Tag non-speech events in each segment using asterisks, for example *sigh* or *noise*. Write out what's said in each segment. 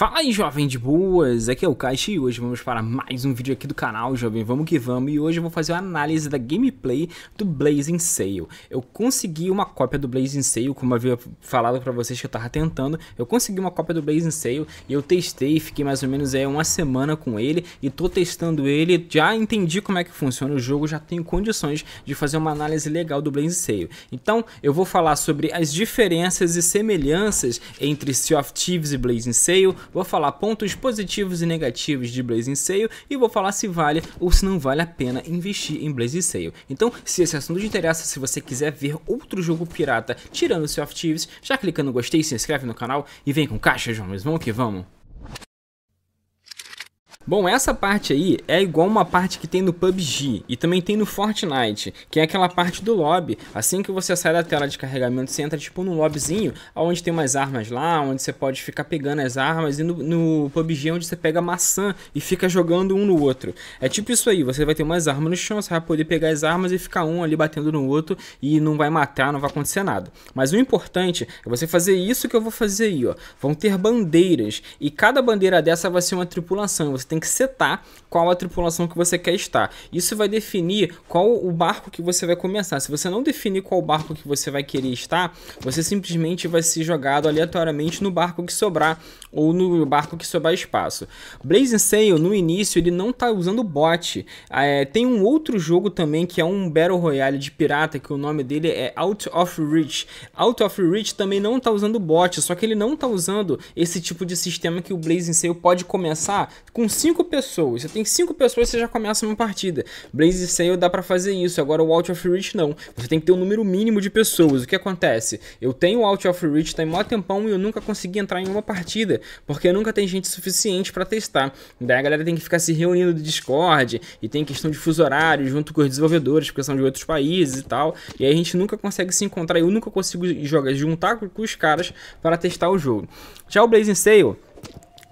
Fala aí, jovem de boas! Aqui é o Caixa e hoje vamos para mais um vídeo aqui do canal, jovem. Vamos que vamos! E hoje eu vou fazer uma análise da gameplay do Blazing Sail. Eu consegui uma cópia do Blazing Sail, como eu havia falado para vocês que eu tava tentando. Eu consegui uma cópia do Blazing Sail e eu testei, fiquei mais ou menos é, uma semana com ele e tô testando ele. Já entendi como é que funciona o jogo, já tenho condições de fazer uma análise legal do Blazing Sail. Então eu vou falar sobre as diferenças e semelhanças entre Sea of Thieves e Blazing Sail vou falar pontos positivos e negativos de Blazing Sale e vou falar se vale ou se não vale a pena investir em Blazing Sale. Então, se esse assunto te interessa, se você quiser ver outro jogo pirata tirando o Sea of Thieves, já clica no gostei, se inscreve no canal e vem com caixa, João, mas vamos que vamos! Bom, essa parte aí é igual uma parte que tem no PUBG e também tem no Fortnite, que é aquela parte do lobby. Assim que você sai da tela de carregamento, você entra tipo num lobbyzinho, onde tem umas armas lá, onde você pode ficar pegando as armas, e no, no PUBG é onde você pega maçã e fica jogando um no outro. É tipo isso aí, você vai ter umas armas no chão, você vai poder pegar as armas e ficar um ali batendo no outro e não vai matar, não vai acontecer nada. Mas o importante é você fazer isso que eu vou fazer aí, ó. Vão ter bandeiras e cada bandeira dessa vai ser uma tripulação, você tem que setar qual a tripulação que você quer estar. Isso vai definir qual o barco que você vai começar. Se você não definir qual barco que você vai querer estar, você simplesmente vai ser jogado aleatoriamente no barco que sobrar ou no barco que sobrar espaço. Blazing Sail, no início, ele não tá usando bot. É, tem um outro jogo também que é um Battle Royale de pirata, que o nome dele é Out of Reach. Out of Reach também não tá usando bot, só que ele não tá usando esse tipo de sistema que o Blazing Sail pode começar com cinco pessoas. Você tem cinco pessoas, você já começa uma partida. Blaze Sale dá para fazer isso, agora o Out of Reach não. Você tem que ter um número mínimo de pessoas. O que acontece? Eu tenho o Out of Reach tá em maior tempão e eu nunca consegui entrar em uma partida, porque nunca tem gente suficiente para testar. Daí a galera tem que ficar se reunindo do Discord e tem questão de fuso horário junto com os desenvolvedores, porque são de outros países e tal. E aí a gente nunca consegue se encontrar, eu nunca consigo jogar juntar com os caras para testar o jogo. Já o Blazing Sale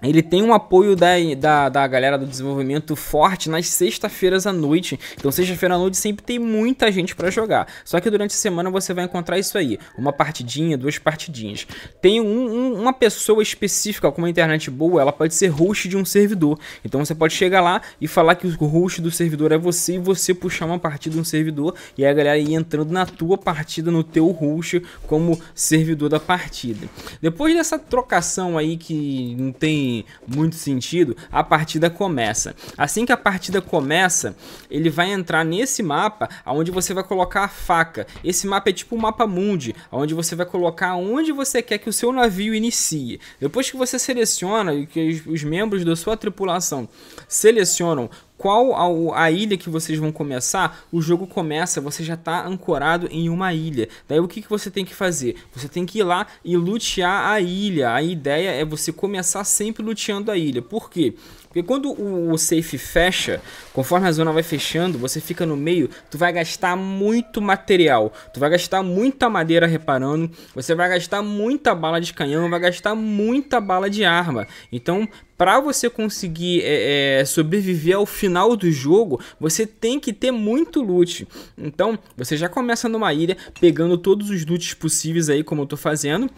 ele tem um apoio da, da, da galera do desenvolvimento forte nas sexta-feiras à noite. Então, sexta-feira à noite sempre tem muita gente para jogar. Só que durante a semana você vai encontrar isso aí: uma partidinha, duas partidinhas. Tem um, um, uma pessoa específica com uma internet boa, ela pode ser host de um servidor. Então, você pode chegar lá e falar que o host do servidor é você e você puxar uma partida de um servidor e a galera ir entrando na tua partida, no teu host, como servidor da partida. Depois dessa trocação aí que não tem muito sentido, a partida começa. Assim que a partida começa, ele vai entrar nesse mapa onde você vai colocar a faca. Esse mapa é tipo o mapa mundi, onde você vai colocar onde você quer que o seu navio inicie. Depois que você seleciona e que os membros da sua tripulação selecionam qual a, a, ilha que vocês vão começar, o jogo começa, você já está ancorado em uma ilha. Daí o que, que você tem que fazer? Você tem que ir lá e lutear a ilha. A ideia é você começar sempre luteando a ilha. Por quê? Porque quando o, o safe fecha, conforme a zona vai fechando, você fica no meio, tu vai gastar muito material, tu vai gastar muita madeira reparando, você vai gastar muita bala de canhão, vai gastar muita bala de arma. Então, para você conseguir é, é, sobreviver ao final do jogo, você tem que ter muito loot. Então, você já começa numa ilha, pegando todos os loots possíveis aí, como eu tô fazendo.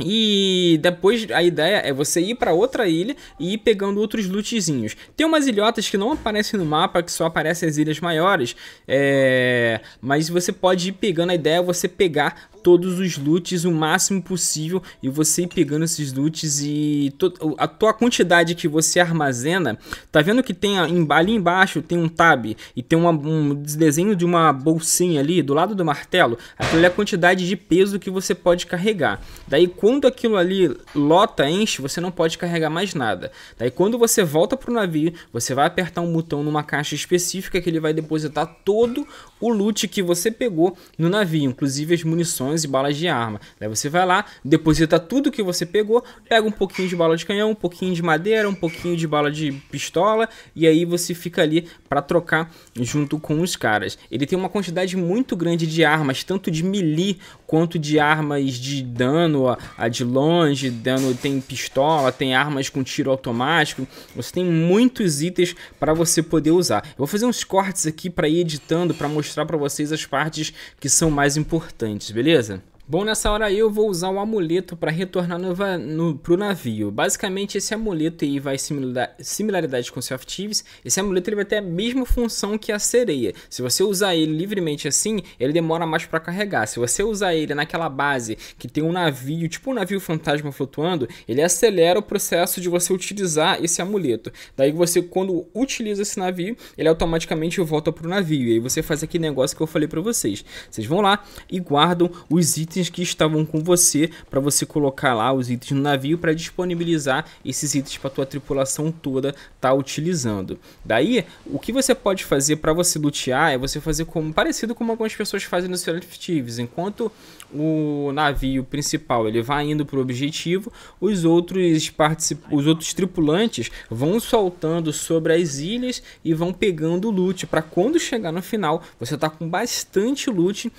E depois a ideia é você ir para outra ilha e ir pegando outros lootzinhos. Tem umas ilhotas que não aparecem no mapa, que só aparecem as ilhas maiores, é... mas você pode ir pegando a ideia, é você pegar todos os loots o máximo possível e você ir pegando esses loots e a tua quantidade que você armazena, tá vendo que tem ali embaixo tem um tab e tem uma, um desenho de uma bolsinha ali do lado do martelo, aquilo é a quantidade de peso que você pode carregar. Daí quando aquilo ali lota, enche, você não pode carregar mais nada. Daí quando você volta pro navio, você vai apertar um botão numa caixa específica que ele vai depositar todo o loot que você pegou no navio, inclusive as munições munições e balas de arma. Daí você vai lá, deposita tudo que você pegou, pega um pouquinho de bala de canhão, um pouquinho de madeira, um pouquinho de bala de pistola e aí você fica ali para trocar junto com os caras. Ele tem uma quantidade muito grande de armas, tanto de melee quanto de armas de dano a, a de longe, dano tem pistola, tem armas com tiro automático. Você tem muitos itens para você poder usar. Eu vou fazer uns cortes aqui para ir editando para mostrar para vocês as partes que são mais importantes, beleza? Bom, nessa hora eu vou usar um amuleto para retornar no, no, pro navio. Basicamente, esse amuleto aí vai similar, similaridade com o Thieves. Esse amuleto ele vai ter a mesma função que a sereia. Se você usar ele livremente assim, ele demora mais para carregar. Se você usar ele naquela base que tem um navio, tipo um navio fantasma flutuando, ele acelera o processo de você utilizar esse amuleto. Daí você, quando utiliza esse navio, ele automaticamente volta pro navio. E aí você faz aquele negócio que eu falei para vocês. Vocês vão lá e guardam os itens itens que estavam com você para você colocar lá os itens no navio para disponibilizar esses itens para tua tripulação toda tá utilizando. Daí, o que você pode fazer para você lutear é você fazer como parecido como algumas pessoas fazem no Silent Thieves, enquanto o navio principal ele vai indo para o objetivo, os outros particip... os outros tripulantes vão soltando sobre as ilhas e vão pegando loot para quando chegar no final você tá com bastante loot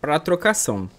para trocação.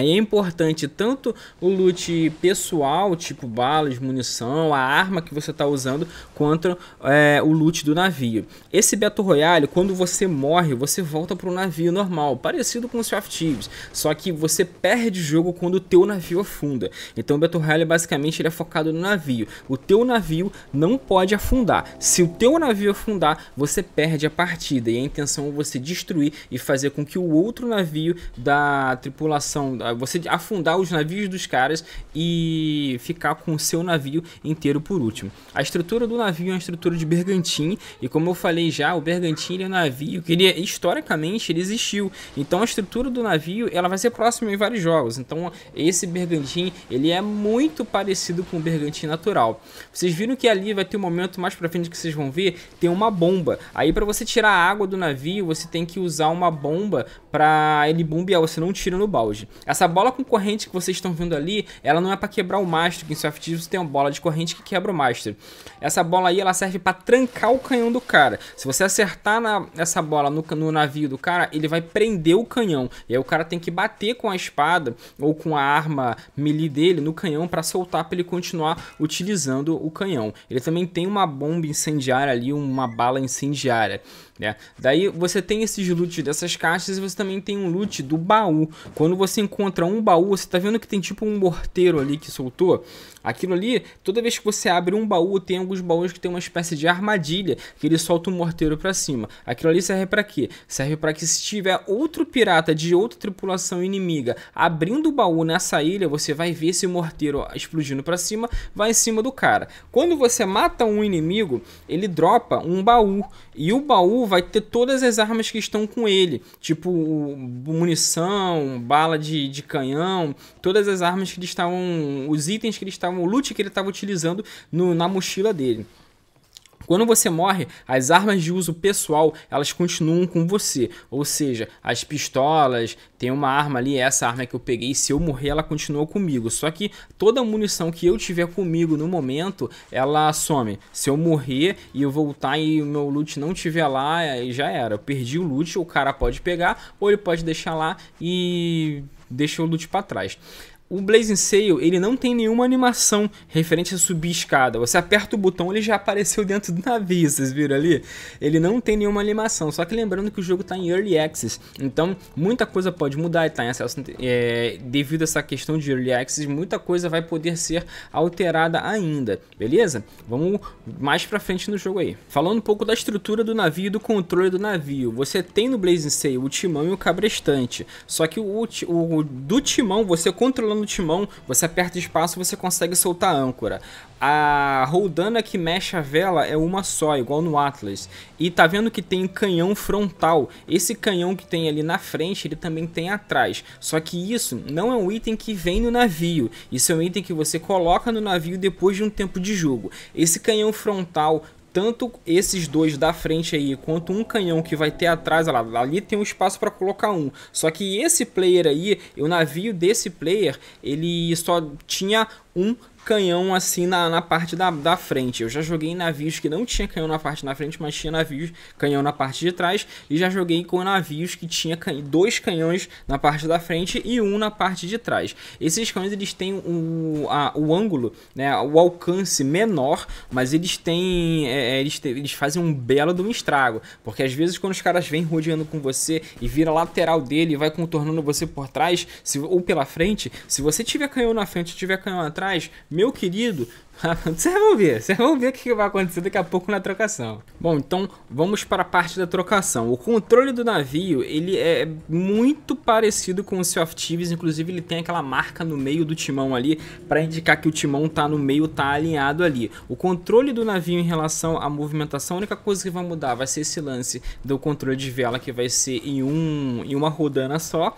É importante tanto o loot pessoal, tipo balas, munição, a arma que você está usando, quanto é, o loot do navio. Esse Battle Royale, quando você morre, você volta para o navio normal, parecido com os Shaft Thieves, só que você perde o jogo quando o teu navio afunda. Então o Battle Royale basicamente ele é focado no navio. O teu navio não pode afundar. Se o teu navio afundar, você perde a partida e a intenção é você destruir e fazer com que o outro navio da tripulação você afundar os navios dos caras e ficar com o seu navio inteiro por último. A estrutura do navio é uma estrutura de bergantim e como eu falei já, o bergantim é um navio que ele, é, historicamente ele existiu. Então a estrutura do navio ela vai ser próxima em vários jogos. Então esse bergantim ele é muito parecido com o bergantim natural. Vocês viram que ali vai ter um momento mais pra frente que vocês vão ver tem uma bomba. Aí para você tirar a água do navio você tem que usar uma bomba para ele bombear. Você não tira no balde. Essa bola com corrente que vocês estão vendo ali, ela não é para quebrar o mastro, que em soft você tem uma bola de corrente que quebra o mastro. Essa bola aí, ela serve para trancar o canhão do cara. Se você acertar na, essa bola no, no navio do cara, ele vai prender o canhão. E aí o cara tem que bater com a espada ou com a arma melee dele no canhão para soltar para ele continuar utilizando o canhão. Ele também tem uma bomba incendiária ali, uma bala incendiária né? Daí você tem esses loot dessas caixas e você também tem um loot do baú. Quando você encontra um baú, você tá vendo que tem tipo um morteiro ali que soltou? Aquilo ali, toda vez que você abre um baú, tem alguns baús que tem uma espécie de armadilha que ele solta um morteiro para cima. Aquilo ali serve para quê? Serve para que se tiver outro pirata de outra tripulação inimiga abrindo o baú nessa ilha, você vai ver esse morteiro explodindo para cima, vai em cima do cara. Quando você mata um inimigo, ele dropa um baú e o baú vai ter todas as armas que estão com ele, tipo munição, bala de, de canhão, todas as armas que ele estavam, os itens que ele estavam, o loot que ele estava utilizando no, na mochila dele. Quando você morre, as armas de uso pessoal elas continuam com você, ou seja, as pistolas, tem uma arma ali, essa arma que eu peguei, se eu morrer ela continua comigo. Só que toda a munição que eu tiver comigo no momento, ela some. Se eu morrer e eu voltar e o meu loot não tiver lá, aí já era. Eu perdi o loot, o cara pode pegar ou ele pode deixar lá e deixa o loot para trás. O Blazing Sail, ele não tem nenhuma animação referente a subir escada. Você aperta o botão, ele já apareceu dentro do navio, vocês viram ali? Ele não tem nenhuma animação, só que lembrando que o jogo está em Early Access, então muita coisa pode mudar, está em acesso, é, devido a essa questão de Early Access, muita coisa vai poder ser alterada ainda, beleza? Vamos mais pra frente no jogo aí. Falando um pouco da estrutura do navio e do controle do navio, você tem no Blazing Sail o timão e o cabrestante, só que o, o do timão você controlando no timão, você aperta espaço e você consegue soltar a âncora. A roldana que mexe a vela é uma só, igual no Atlas. E tá vendo que tem canhão frontal. Esse canhão que tem ali na frente, ele também tem atrás. Só que isso não é um item que vem no navio. Isso é um item que você coloca no navio depois de um tempo de jogo. Esse canhão frontal tanto esses dois da frente aí, quanto um canhão que vai ter atrás, olha lá, ali tem um espaço para colocar um. Só que esse player aí, o navio desse player, ele só tinha um canhão assim na, na parte da, da frente. Eu já joguei em navios que não tinha canhão na parte da frente, mas tinha navios, canhão na parte de trás, e já joguei com navios que tinha can... dois canhões na parte da frente e um na parte de trás. Esses canhões eles têm o, a, o ângulo, né, o alcance menor, mas eles têm é, é, é, eles, te, eles fazem um belo de um estrago. Porque às vezes quando os caras vêm rodeando com você e vira lateral dele e vai contornando você por trás se, ou pela frente, se você tiver canhão na frente e tiver canhão atrás, meu querido, *laughs* Vocês vão ver, vocês vão ver o que vai acontecer daqui a pouco na trocação. Bom, então vamos para a parte da trocação. O controle do navio, ele é muito parecido com o Sea of Thieves, inclusive ele tem aquela marca no meio do timão ali para indicar que o timão tá no meio, tá alinhado ali. O controle do navio em relação à movimentação, a única coisa que vai mudar vai ser esse lance do controle de vela que vai ser em, um, em uma rodana só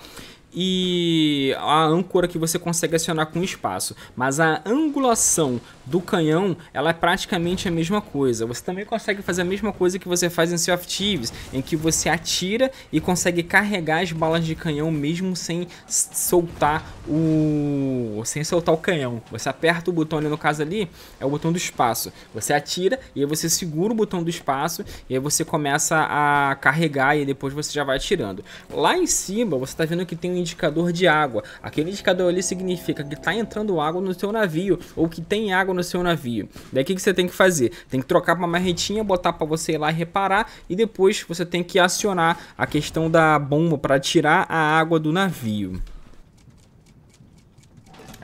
e a âncora que você consegue acionar com o espaço. Mas a angulação do canhão, ela é praticamente a mesma coisa. Você também consegue fazer a mesma coisa que você faz em Sea of Thieves, em que você atira e consegue carregar as balas de canhão mesmo sem soltar o sem soltar o canhão. Você aperta o botão ali, no caso ali, é o botão do espaço. Você atira e aí você segura o botão do espaço e aí você começa a carregar e depois você já vai atirando. Lá em cima, você está vendo que tem um indicador de água. Aquele indicador ali significa que está entrando água no seu navio ou que tem água no seu navio. Daí o que, que você tem que fazer? Tem que trocar para uma marretinha, botar para você ir lá reparar e depois você tem que acionar a questão da bomba para tirar a água do navio.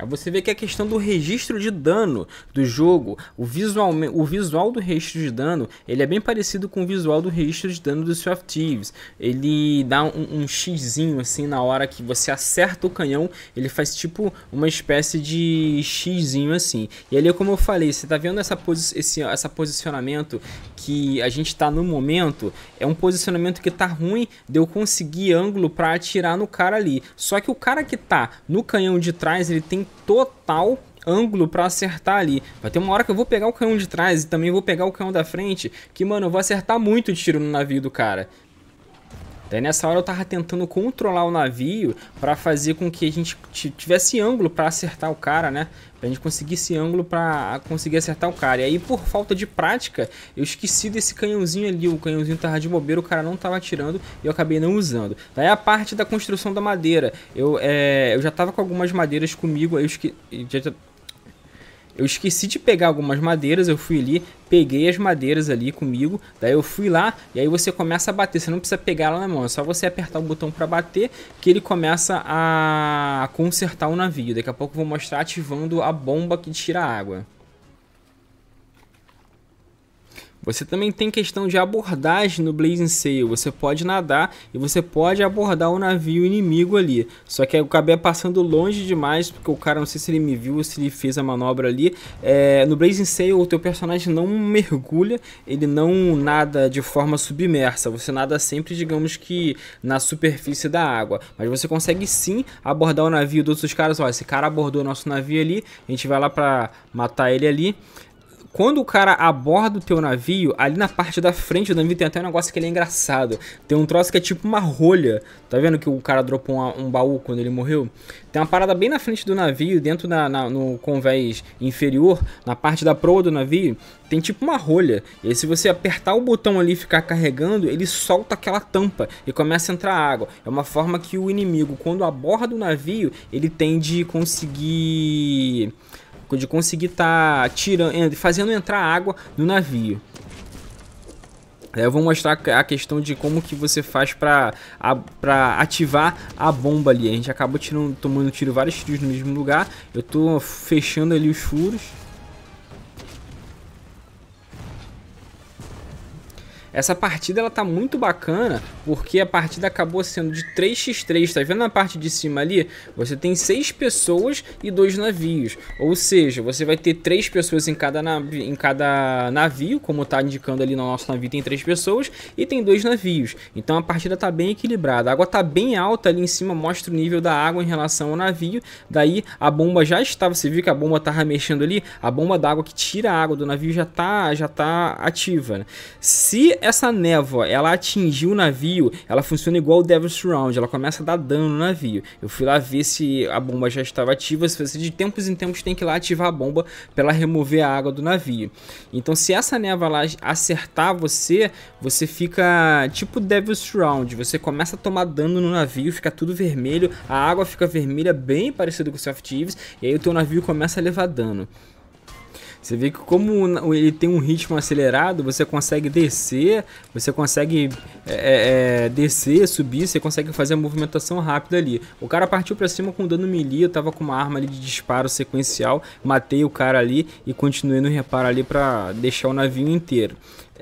Aí você vê que a é questão do registro de dano do jogo, o visual, o visual do registro de dano, ele é bem parecido com o visual do registro de dano do Sea of Thieves. Ele dá um, um xzinho assim na hora que você acerta o canhão, ele faz tipo uma espécie de xzinho assim. E ali, é como eu falei, você tá vendo essa, posi esse essa posicionamento que a gente tá no momento, é um posicionamento que tá ruim de eu conseguir ângulo para atirar no cara ali. Só que o cara que tá no canhão de trás, ele tem total ângulo para acertar ali. Vai ter uma hora que eu vou pegar o canhão de trás e também vou pegar o canhão da frente, que, mano, eu vou acertar muito o tiro no navio do cara. Daí nessa hora eu tava tentando controlar o navio para fazer com que a gente tivesse ângulo para acertar o cara, né? Pra gente conseguir esse ângulo para conseguir acertar o cara. E aí, por falta de prática, eu esqueci desse canhãozinho ali. O canhãozinho tava de bobeira, o cara não tava atirando e eu acabei não usando. Daí a parte da construção da madeira. Eu, é, eu já tava com algumas madeiras comigo, aí eu esqueci. Eu esqueci de pegar algumas madeiras, eu fui ali, peguei as madeiras ali comigo, daí eu fui lá e aí você começa a bater, você não precisa pegar ela na mão, é só você apertar o botão para bater que ele começa a consertar o navio. Daqui a pouco eu vou mostrar ativando a bomba que tira água. Você também tem questão de abordagem no Blazing Sail. Você pode nadar e você pode abordar o um navio inimigo ali. Só que eu acabei é passando longe demais, porque o cara, não sei se ele me viu ou se ele fez a manobra ali. É, no Blazing Sail, o teu personagem não mergulha, ele não nada de forma submersa. Você nada sempre, digamos que, na superfície da água. Mas você consegue sim abordar o navio dos outros caras. Ó, esse cara abordou o nosso navio ali, a gente vai lá pra matar ele ali quando o cara aborda o teu navio, ali na parte da frente do navio tem até um negócio que ele é engraçado. Tem um troço que é tipo uma rolha. Tá vendo que o cara dropou um, um baú quando ele morreu? Tem uma parada bem na frente do navio, dentro na, no convés inferior, na parte da proa do navio, tem tipo uma rolha. E aí, se você apertar o botão ali e ficar carregando, ele solta aquela tampa e começa a entrar água. É uma forma que o inimigo, quando aborda o navio, ele tem de conseguir de conseguir estar tá tirando, fazendo entrar água no navio. Eu vou mostrar a questão de como que você faz pra, a, pra ativar a bomba ali. A gente acabou tirando, tomando tiro vários tiros no mesmo lugar. Eu tô fechando ali os furos. Essa partida ela tá muito bacana porque a partida acabou sendo de 3x3, tá vendo na parte de cima ali? Você tem 6 pessoas e 2 navios, ou seja, você vai ter 3 pessoas em cada, navio, em cada navio, como tá indicando ali no nosso navio tem 3 pessoas e tem 2 navios, então a partida tá bem equilibrada, a água tá bem alta ali em cima, mostra o nível da água em relação ao navio, daí a bomba já estava, você viu que a bomba tava mexendo ali, a bomba d'água que tira a água do navio já tá, já tá ativa, né? Se essa névoa ela atingiu o navio, ela funciona igual o Devil's Round, ela começa a dar dano no navio. Eu fui lá ver se a bomba já estava ativa, se você de tempos em tempos tem que ir lá ativar a bomba para ela remover a água do navio. Então se essa névoa lá acertar você, você fica tipo Devil's Round, você começa a tomar dano no navio, fica tudo vermelho, a água fica vermelha bem parecido com o Soft Eves, e aí o teu navio começa a levar dano. Você vê que como ele tem um ritmo acelerado, você consegue descer, você consegue é, é, é, descer, subir, você consegue fazer a movimentação rápida ali. O cara partiu para cima com dano melee, eu tava com uma arma ali de disparo sequencial, matei o cara ali e continuei no reparo ali para deixar o navio inteiro.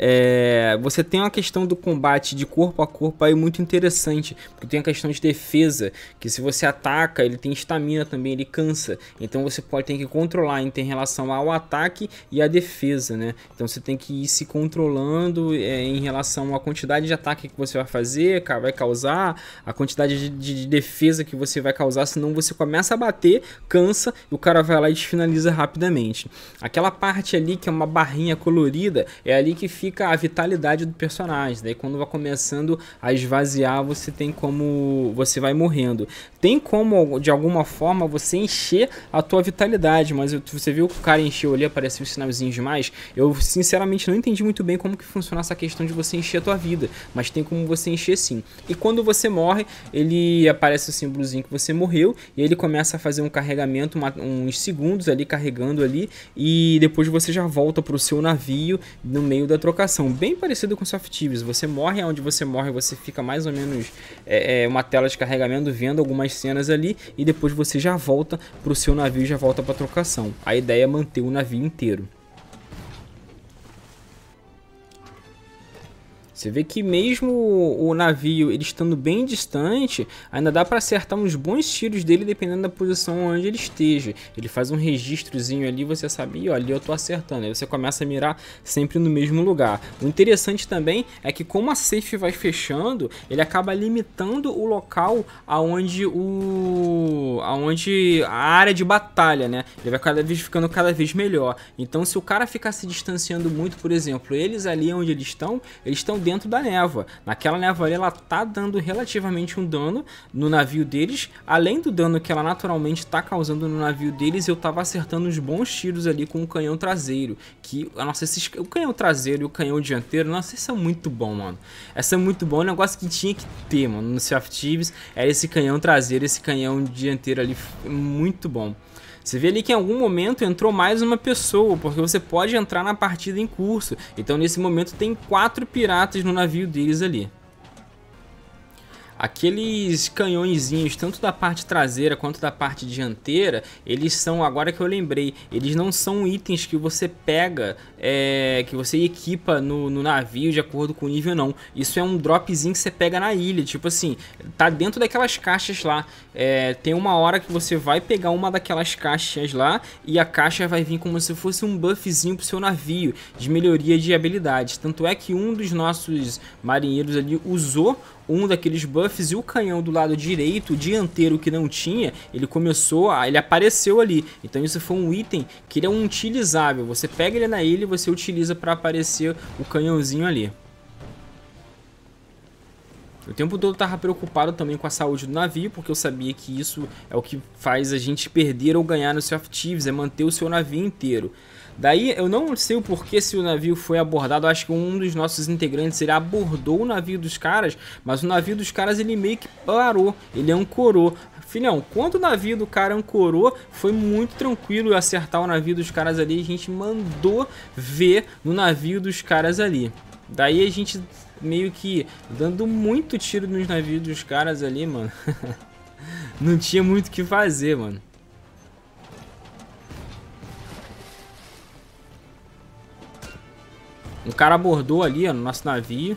É, você tem uma questão do combate de corpo a corpo aí muito interessante, porque tem a questão de defesa, que se você ataca, ele tem estamina também, ele cansa. Então você pode ter que controlar então, em relação ao ataque e à defesa, né? Então você tem que ir se controlando é, em relação à quantidade de ataque que você vai fazer, vai causar, a quantidade de, de, de defesa que você vai causar, senão você começa a bater, cansa e o cara vai lá e te finaliza rapidamente. Aquela parte ali que é uma barrinha colorida, é ali que fica fica a vitalidade do personagem. Daí quando vai começando a esvaziar, você tem como você vai morrendo. Tem como de alguma forma você encher a tua vitalidade, mas você viu que o cara encheu ali, apareceu um sinalzinho demais. Eu sinceramente não entendi muito bem como que funciona essa questão de você encher a tua vida, mas tem como você encher sim. E quando você morre, ele aparece o símbolozinho que você morreu e ele começa a fazer um carregamento, uma, uns segundos ali carregando ali e depois você já volta pro seu navio no meio da troca trocação, bem parecido com Tibs. Você morre onde você morre, você fica mais ou menos é, é, uma tela de carregamento vendo algumas cenas ali e depois você já volta pro seu navio, já volta para trocação. A ideia é manter o navio inteiro. Você vê que mesmo o navio ele estando bem distante, ainda dá para acertar uns bons tiros dele dependendo da posição onde ele esteja. Ele faz um registrozinho ali, você sabe, e ali eu tô acertando. Aí você começa a mirar sempre no mesmo lugar. O interessante também é que como a safe vai fechando, ele acaba limitando o local aonde o aonde a área de batalha, né? Ele vai cada vez ficando cada vez melhor. Então se o cara ficar se distanciando muito, por exemplo, eles ali onde eles estão, eles estão dentro dentro da névoa. Naquela névoa ali, ela tá dando relativamente um dano no navio deles. Além do dano que ela naturalmente tá causando no navio deles, eu tava acertando uns bons tiros ali com o canhão traseiro. Que, nossa, esses, o canhão traseiro e o canhão dianteiro, nossa, isso é muito bom, mano. Essa é muito bom, é negócio que tinha que ter, mano, no Sea of Thieves. Era esse canhão traseiro, esse canhão dianteiro ali, muito bom. Você vê ali que em algum momento entrou mais uma pessoa, porque você pode entrar na partida em curso. Então nesse momento tem quatro piratas no navio deles ali. Aqueles canhõezinhos, tanto da parte traseira quanto da parte dianteira, eles são, agora que eu lembrei, eles não são itens que você pega é, que você equipa no, no, navio de acordo com o nível não. Isso é um dropzinho que você pega na ilha, tipo assim, tá dentro daquelas caixas lá. É, tem uma hora que você vai pegar uma daquelas caixas lá e a caixa vai vir como se fosse um buffzinho pro seu navio de melhoria de habilidades. Tanto é que um dos nossos marinheiros ali usou um daqueles buffs e o canhão do lado direito, dianteiro que não tinha, ele começou a, ele apareceu ali. Então isso foi um item que ele é um utilizável. Você pega ele na ilha você utiliza para aparecer o canhãozinho ali. O tempo todo eu tava preocupado também com a saúde do navio, porque eu sabia que isso é o que faz a gente perder ou ganhar no seu Thieves, é manter o seu navio inteiro. Daí eu não sei o porquê se o navio foi abordado, acho que um dos nossos integrantes ele abordou o navio dos caras, mas o navio dos caras ele meio que parou, ele ancorou. Filhão, quando o navio do cara ancorou, foi muito tranquilo acertar o navio dos caras ali, a gente mandou ver no navio dos caras ali. Daí a gente meio que dando muito tiro nos navios dos caras ali, mano. *laughs* não tinha muito o que fazer, mano. Um cara abordou ali, ó, no nosso navio.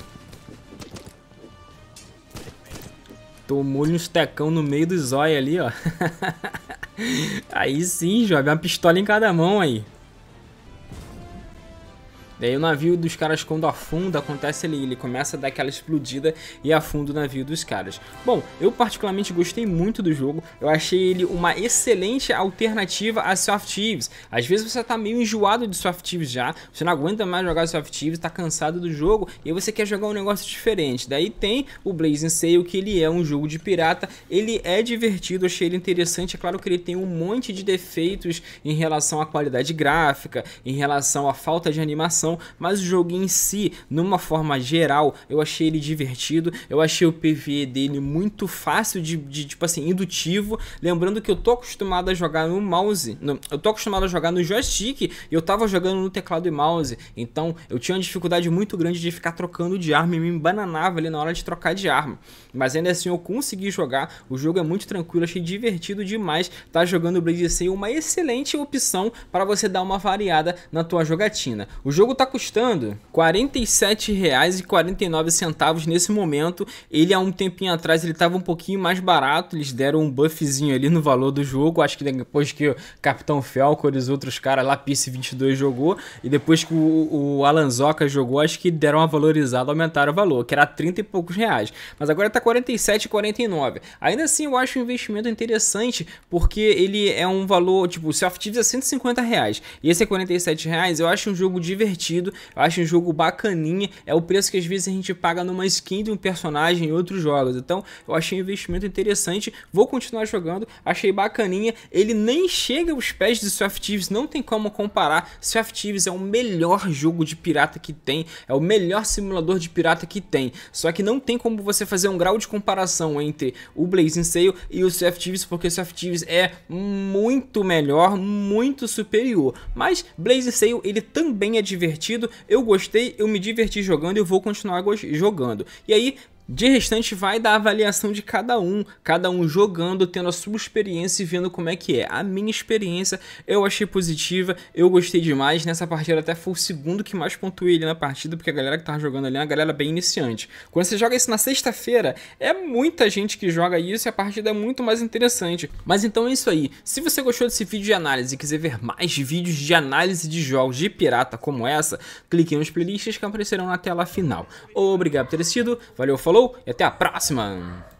Tomou-lhe um estecão no meio do zóio ali, ó. *laughs* aí sim, jovem. Uma pistola em cada mão aí. Daí o navio dos caras quando afunda, acontece ali ele começa a dar aquela explodida e afunda o navio dos caras. Bom, eu particularmente gostei muito do jogo, eu achei ele uma excelente alternativa a Soft Thieves. Às vezes você tá meio enjoado de Soft Thieves já, você não aguenta mais jogar Soft Thieves, tá cansado do jogo e você quer jogar um negócio diferente. Daí tem o Blazing Sail, que ele é um jogo de pirata, ele é divertido, achei ele interessante, é claro que ele tem um monte de defeitos em relação à qualidade gráfica, em relação à falta de animação, ação, então, mas o jogo em si, numa forma geral, eu achei ele divertido, eu achei o PVE dele muito fácil de, de tipo assim, indutivo, lembrando que eu tô acostumado a jogar no mouse, no, eu tô acostumado a jogar no joystick e eu tava jogando no teclado e mouse, então eu tinha uma dificuldade muito grande de ficar trocando de arma e me embananava ali na hora de trocar de arma, mas ainda assim eu consegui jogar, o jogo é muito tranquilo, achei divertido demais, tá jogando o Blade Sail, uma excelente opção para você dar uma variada na tua jogatina. O jogo tá está custando R$ 47,49 nesse momento. Ele há um tempinho atrás ele estava um pouquinho mais barato, eles deram um buffzinho ali no valor do jogo. Acho que depois que o Capitão Falcon e os outros caras lá, Pierce 22 jogou, e depois que o, o Alanzoca jogou, acho que deram uma valorizada, aumentaram o valor, que era 30 e poucos reais. Mas agora está R$ 47,49. Ainda assim, eu acho um investimento interessante, porque ele é um valor, tipo, o Soft é 150 reais, e esse é R$ 47 reais, eu acho um jogo divertido eu acho um jogo bacaninha. É o preço que às vezes a gente paga numa skin de um personagem em outros jogos. Então, eu achei um investimento interessante. Vou continuar jogando. Achei bacaninha. Ele nem chega aos pés de Soft Thieves. Não tem como comparar. Soft Thieves é o melhor jogo de pirata que tem. É o melhor simulador de pirata que tem. Só que não tem como você fazer um grau de comparação entre o Blazing Sail e o Soft Thieves, porque o Soft Thieves é muito melhor, muito superior. Mas Blazing Sail ele também é divertido divertido, eu gostei, eu me diverti jogando e eu vou continuar jogando. E aí, de restante vai da avaliação de cada um, cada um jogando, tendo a sua experiência e vendo como é que é. A minha experiência eu achei positiva, eu gostei demais. Nessa partida até foi o segundo que mais pontuei ali na partida, porque a galera que tava jogando ali é uma galera bem iniciante. Quando você joga isso na sexta-feira, é muita gente que joga isso e a partida é muito mais interessante. Mas então é isso aí. Se você gostou desse vídeo de análise e quiser ver mais vídeos de análise de jogos de pirata como essa, clique nos playlists que aparecerão na tela final. Obrigado por ter assistido, valeu, falou! Falou e até a próxima!